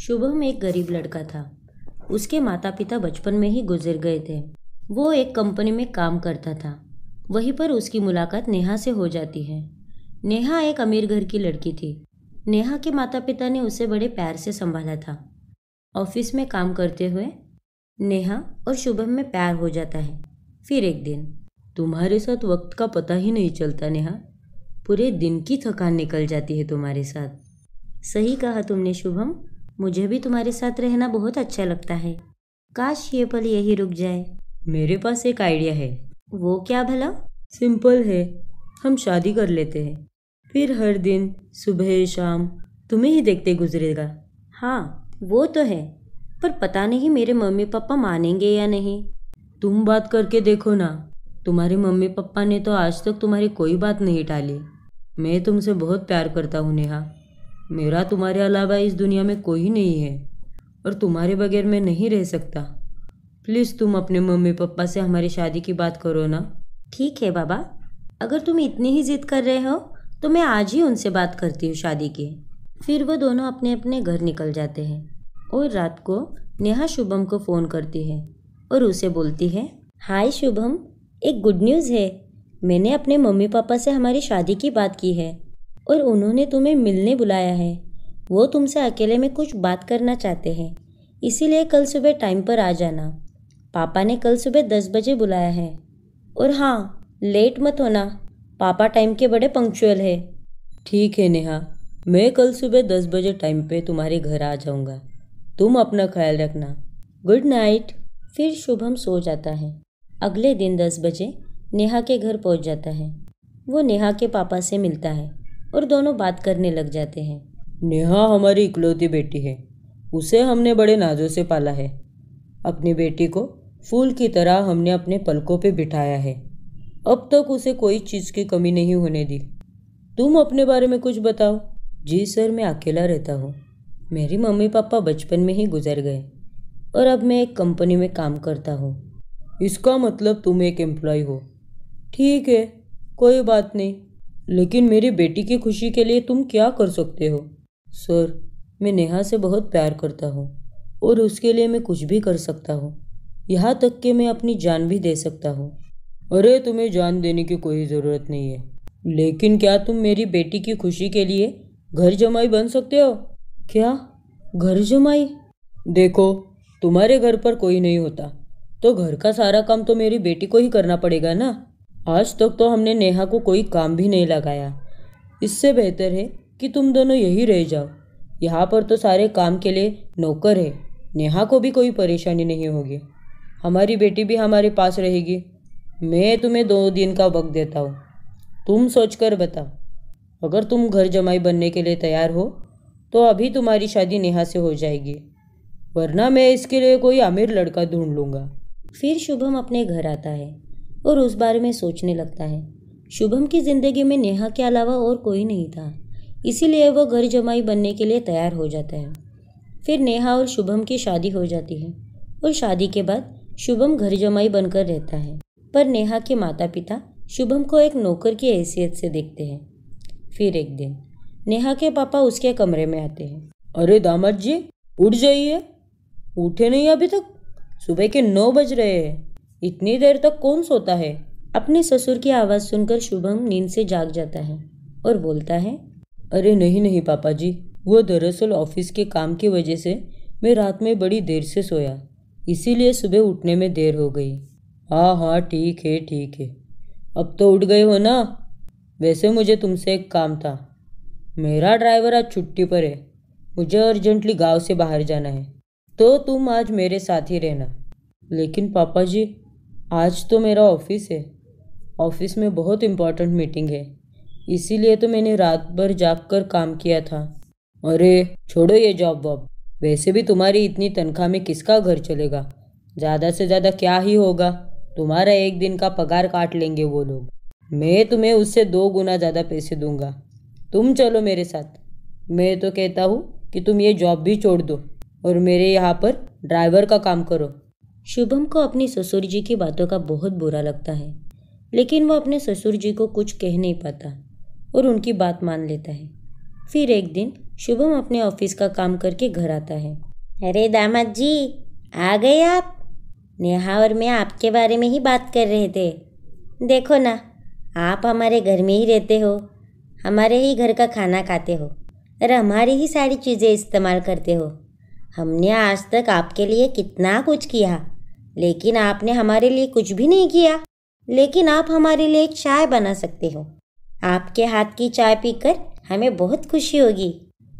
शुभम एक गरीब लड़का था उसके माता पिता बचपन में ही गुजर गए थे वो एक कंपनी में काम करता था वहीं पर उसकी मुलाकात नेहा से हो जाती है नेहा एक अमीर घर की लड़की थी नेहा के माता पिता ने उसे बड़े प्यार से संभाला था ऑफिस में काम करते हुए नेहा और शुभम में प्यार हो जाता है फिर एक दिन तुम्हारे साथ वक्त का पता ही नहीं चलता नेहा पूरे दिन की थकान निकल जाती है तुम्हारे साथ सही कहा तुमने शुभम मुझे भी तुम्हारे साथ रहना बहुत अच्छा लगता है काश ये पल यही रुक जाए मेरे पास एक आइडिया है वो क्या भला सिंपल है हम शादी कर लेते हैं फिर हर दिन सुबह शाम तुम्हें ही देखते गुजरेगा हाँ वो तो है पर पता नहीं मेरे मम्मी पापा मानेंगे या नहीं तुम बात करके देखो ना तुम्हारे मम्मी पापा ने तो आज तक तुम्हारी कोई बात नहीं टाली मैं तुमसे बहुत प्यार करता हूँ नेहा मेरा तुम्हारे अलावा इस दुनिया में कोई नहीं है और तुम्हारे बगैर मैं नहीं रह सकता प्लीज़ तुम अपने मम्मी पापा से हमारी शादी की बात करो ना ठीक है बाबा अगर तुम इतनी ही जिद कर रहे हो तो मैं आज ही उनसे बात करती हूँ शादी की फिर वो दोनों अपने अपने घर निकल जाते हैं और रात को नेहा शुभम को फ़ोन करती है और उसे बोलती है हाय शुभम एक गुड न्यूज़ है मैंने अपने मम्मी पापा से हमारी शादी की बात की है और उन्होंने तुम्हें मिलने बुलाया है वो तुमसे अकेले में कुछ बात करना चाहते हैं इसीलिए कल सुबह टाइम पर आ जाना पापा ने कल सुबह दस बजे बुलाया है और हाँ लेट मत होना पापा टाइम के बड़े पंक्चुअल है ठीक है नेहा मैं कल सुबह दस बजे टाइम पे तुम्हारे घर आ जाऊँगा तुम अपना ख्याल रखना गुड नाइट फिर शुभम सो जाता है अगले दिन दस बजे नेहा के घर पहुँच जाता है वो नेहा के पापा से मिलता है और दोनों बात करने लग जाते हैं नेहा हमारी इकलौती बेटी है उसे हमने बड़े नाजों से पाला है अपनी बेटी को फूल की तरह हमने अपने पलकों पे बिठाया है अब तक उसे कोई चीज़ की कमी नहीं होने दी तुम अपने बारे में कुछ बताओ जी सर मैं अकेला रहता हूँ मेरी मम्मी पापा बचपन में ही गुजर गए और अब मैं एक कंपनी में काम करता हूँ इसका मतलब तुम एक एम्प्लॉय हो ठीक है कोई बात नहीं लेकिन मेरी बेटी की खुशी के लिए तुम क्या कर सकते हो सर मैं नेहा से बहुत प्यार करता हूँ और उसके लिए मैं कुछ भी कर सकता हूँ यहाँ तक कि मैं अपनी जान भी दे सकता हूँ अरे तुम्हें जान देने की कोई ज़रूरत नहीं है लेकिन क्या तुम मेरी बेटी की खुशी के लिए घर जमाई बन सकते हो क्या घर जमाई देखो तुम्हारे घर पर कोई नहीं होता तो घर का सारा काम तो मेरी बेटी को ही करना पड़ेगा ना आज तक तो, हमने नेहा को कोई काम भी नहीं लगाया इससे बेहतर है कि तुम दोनों यही रह जाओ यहाँ पर तो सारे काम के लिए नौकर है नेहा को भी कोई परेशानी नहीं होगी हमारी बेटी भी हमारे पास रहेगी मैं तुम्हें दो दिन का वक्त देता हूँ तुम सोच कर बताओ अगर तुम घर जमाई बनने के लिए तैयार हो तो अभी तुम्हारी शादी नेहा से हो जाएगी वरना मैं इसके लिए कोई आमिर लड़का ढूंढ लूँगा फिर शुभम अपने घर आता है और उस बारे में सोचने लगता है शुभम की ज़िंदगी में नेहा के अलावा और कोई नहीं था इसीलिए वह घर जमाई बनने के लिए तैयार हो जाता है फिर नेहा और शुभम की शादी हो जाती है और शादी के बाद शुभम घर जमाई बनकर रहता है पर नेहा के माता पिता शुभम को एक नौकर की हैसियत से देखते हैं फिर एक दिन नेहा के पापा उसके कमरे में आते हैं अरे दामाद जी उठ जाइए उठे नहीं अभी तक सुबह के नौ बज रहे हैं इतनी देर तक कौन सोता है अपने ससुर की आवाज़ सुनकर शुभम नींद से जाग जाता है और बोलता है अरे नहीं नहीं पापा जी वो दरअसल ऑफिस के काम की वजह से मैं रात में बड़ी देर से सोया इसीलिए सुबह उठने में देर हो गई हाँ हाँ ठीक है ठीक है अब तो उठ गए हो ना वैसे मुझे तुमसे एक काम था मेरा ड्राइवर आज छुट्टी पर है मुझे अर्जेंटली गांव से बाहर जाना है तो तुम आज मेरे साथ ही रहना लेकिन पापा जी आज तो मेरा ऑफिस है ऑफिस में बहुत इम्पोर्टेंट मीटिंग है इसीलिए तो मैंने रात भर जाग कर काम किया था अरे छोड़ो ये जॉब वॉब वैसे भी तुम्हारी इतनी तनख्वाह में किसका घर चलेगा ज़्यादा से ज़्यादा क्या ही होगा तुम्हारा एक दिन का पगार काट लेंगे वो लोग मैं तुम्हें उससे दो गुना ज़्यादा पैसे दूंगा तुम चलो मेरे साथ मैं तो कहता हूँ कि तुम ये जॉब भी छोड़ दो और मेरे यहाँ पर ड्राइवर का काम करो शुभम को अपनी ससुर जी की बातों का बहुत बुरा लगता है लेकिन वो अपने ससुर जी को कुछ कह नहीं पाता और उनकी बात मान लेता है फिर एक दिन शुभम अपने ऑफिस का काम करके घर आता है अरे दामाद जी आ गए आप नेहा और मैं आपके बारे में ही बात कर रहे थे देखो ना आप हमारे घर में ही रहते हो हमारे ही घर का खाना खाते हो और हमारी ही सारी चीज़ें इस्तेमाल करते हो हमने आज तक आपके लिए कितना कुछ किया लेकिन आपने हमारे लिए कुछ भी नहीं किया लेकिन आप हमारे लिए एक चाय बना सकते हो आपके हाथ की चाय पीकर हमें बहुत खुशी होगी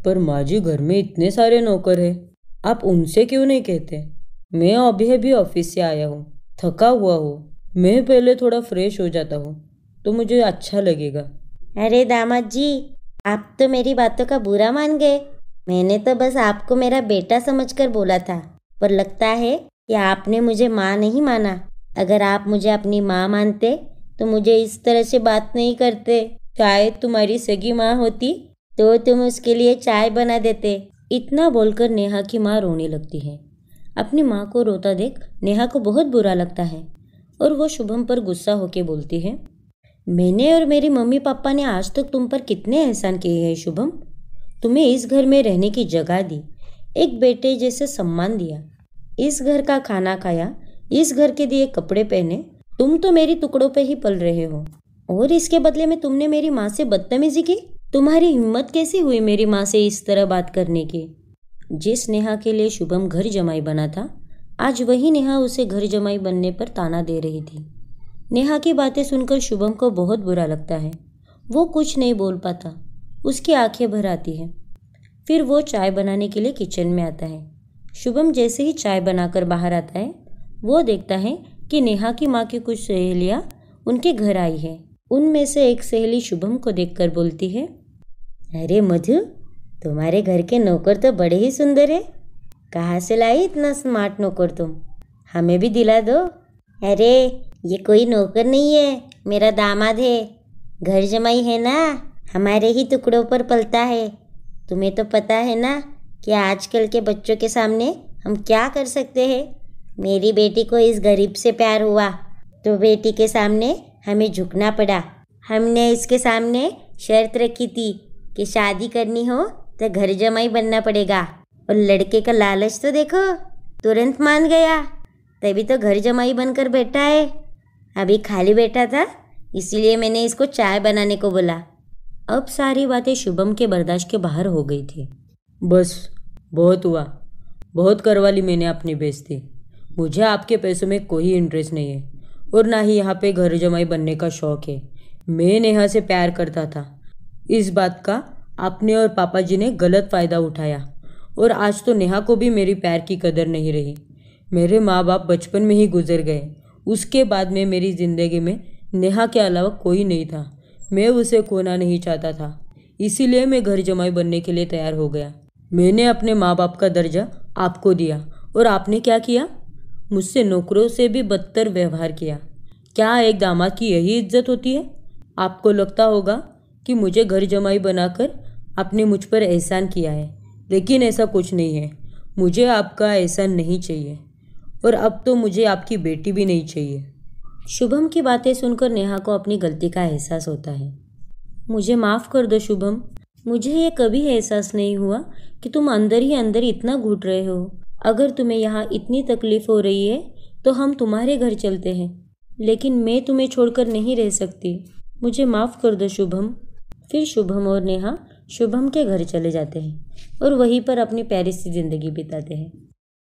पर माँ जी घर में इतने सारे नौकर हैं आप उनसे क्यों नहीं कहते मैं अभी अभी ऑफिस से आया हूँ थका हुआ हूँ मैं पहले थोड़ा फ्रेश हो जाता हूँ तो मुझे अच्छा लगेगा अरे दामाद जी आप तो मेरी बातों का बुरा मान गए मैंने तो बस आपको मेरा बेटा समझकर बोला था पर लगता है कि आपने मुझे माँ नहीं माना अगर आप मुझे अपनी माँ मानते तो मुझे इस तरह से बात नहीं करते चाहे तुम्हारी सगी माँ होती तो तुम उसके लिए चाय बना देते इतना बोलकर नेहा की माँ रोने लगती है अपनी माँ को रोता देख नेहा को बहुत बुरा लगता है और वो शुभम पर गुस्सा होके बोलती है मैंने और मेरी मम्मी पापा ने आज तक तुम पर कितने एहसान किए हैं शुभम तुम्हें इस घर में रहने की जगह दी एक बेटे जैसे सम्मान दिया इस घर का खाना खाया इस घर के दिए कपड़े पहने तुम तो मेरी टुकड़ों पे ही पल रहे हो और इसके बदले में तुमने मेरी माँ से बदतमीजी की तुम्हारी हिम्मत कैसी हुई मेरी माँ से इस तरह बात करने की जिस नेहा के लिए शुभम घर जमाई बना था आज वही नेहा उसे घर जमाई बनने पर ताना दे रही थी नेहा की बातें सुनकर शुभम को बहुत बुरा लगता है वो कुछ नहीं बोल पाता उसकी आंखें भर आती हैं फिर वो चाय बनाने के लिए किचन में आता है शुभम जैसे ही चाय बनाकर बाहर आता है वो देखता है कि नेहा की माँ की कुछ सहेलियाँ उनके घर आई है उनमें से एक सहेली शुभम को देखकर बोलती है अरे मधु तुम्हारे घर के नौकर तो बड़े ही सुंदर है कहाँ से लाई इतना स्मार्ट नौकर तुम हमें भी दिला दो अरे ये कोई नौकर नहीं है मेरा दामाद है घर जमाई है ना हमारे ही टुकड़ों पर पलता है तुम्हें तो पता है ना कि आजकल के बच्चों के सामने हम क्या कर सकते हैं मेरी बेटी को इस गरीब से प्यार हुआ तो बेटी के सामने हमें झुकना पड़ा हमने इसके सामने शर्त रखी थी कि शादी करनी हो तो घर जमाई बनना पड़ेगा और लड़के का लालच तो देखो तुरंत मान गया तभी तो घर जमाई बनकर बैठा है अभी खाली बैठा था इसीलिए मैंने इसको चाय बनाने को बोला अब सारी बातें शुभम के बर्दाश्त के बाहर हो गई थी बस बहुत हुआ बहुत करवा ली मैंने अपनी बेजती मुझे आपके पैसों में कोई इंटरेस्ट नहीं है और ना ही यहाँ पे घर जमाई बनने का शौक़ है मैं नेहा से प्यार करता था इस बात का आपने और पापा जी ने गलत फ़ायदा उठाया और आज तो नेहा को भी मेरी प्यार की कदर नहीं रही मेरे माँ बाप बचपन में ही गुजर गए उसके बाद में मेरी ज़िंदगी में नेहा के अलावा कोई नहीं था मैं उसे खोना नहीं चाहता था इसीलिए मैं घर जमाई बनने के लिए तैयार हो गया मैंने अपने माँ बाप का दर्जा आपको दिया और आपने क्या किया मुझसे नौकरों से भी बदतर व्यवहार किया क्या एक दामाद की यही इज्जत होती है आपको लगता होगा कि मुझे घर जमाई बनाकर आपने मुझ पर एहसान किया है लेकिन ऐसा कुछ नहीं है मुझे आपका एहसान नहीं चाहिए और अब तो मुझे आपकी बेटी भी नहीं चाहिए शुभम की बातें सुनकर नेहा को अपनी गलती का एहसास होता है मुझे माफ़ कर दो शुभम मुझे ये कभी एहसास नहीं हुआ कि तुम अंदर ही अंदर इतना घुट रहे हो अगर तुम्हें यहाँ इतनी तकलीफ़ हो रही है तो हम तुम्हारे घर चलते हैं लेकिन मैं तुम्हें छोड़कर नहीं रह सकती मुझे माफ़ कर दो शुभम फिर शुभम और नेहा शुभम के घर चले जाते हैं और वहीं पर अपनी प्यारी सी ज़िंदगी बिताते हैं